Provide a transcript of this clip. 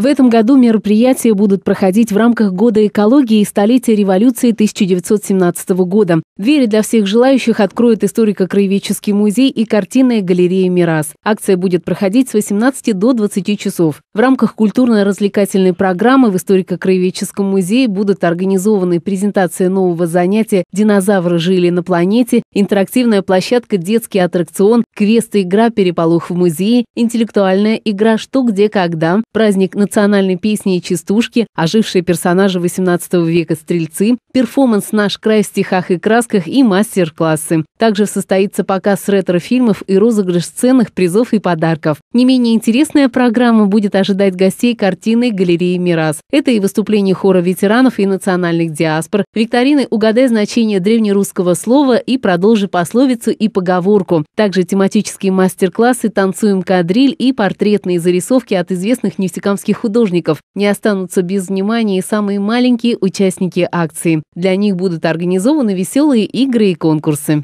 В этом году мероприятия будут проходить в рамках Года экологии и столетия революции 1917 года. В для всех желающих откроет историко-краеведческий музей и картинная галерея «Мирас». Акция будет проходить с 18 до 20 часов. В рамках культурно-развлекательной программы в историко-краеведческом музее будут организованы презентация нового занятия «Динозавры жили на планете», интерактивная площадка «Детский аттракцион», квесты «Игра переполох в музее», интеллектуальная игра «Что, где, когда», праздник национальной песни и частушки, ожившие персонажи 18 века стрельцы, перформанс «Наш край в стихах и крас», выставках и мастер-классы. Также состоится показ ретро-фильмов и розыгрыш ценных призов и подарков. Не менее интересная программа будет ожидать гостей картины галереи «Мирас». Это и выступление хора ветеранов и национальных диаспор, викторины «Угадай значение древнерусского слова» и «Продолжи пословицу и поговорку». Также тематические мастер-классы «Танцуем кадриль» и портретные зарисовки от известных нефтекамских художников. Не останутся без внимания и самые маленькие участники акции. Для них будут организованы веселые игры и конкурсы.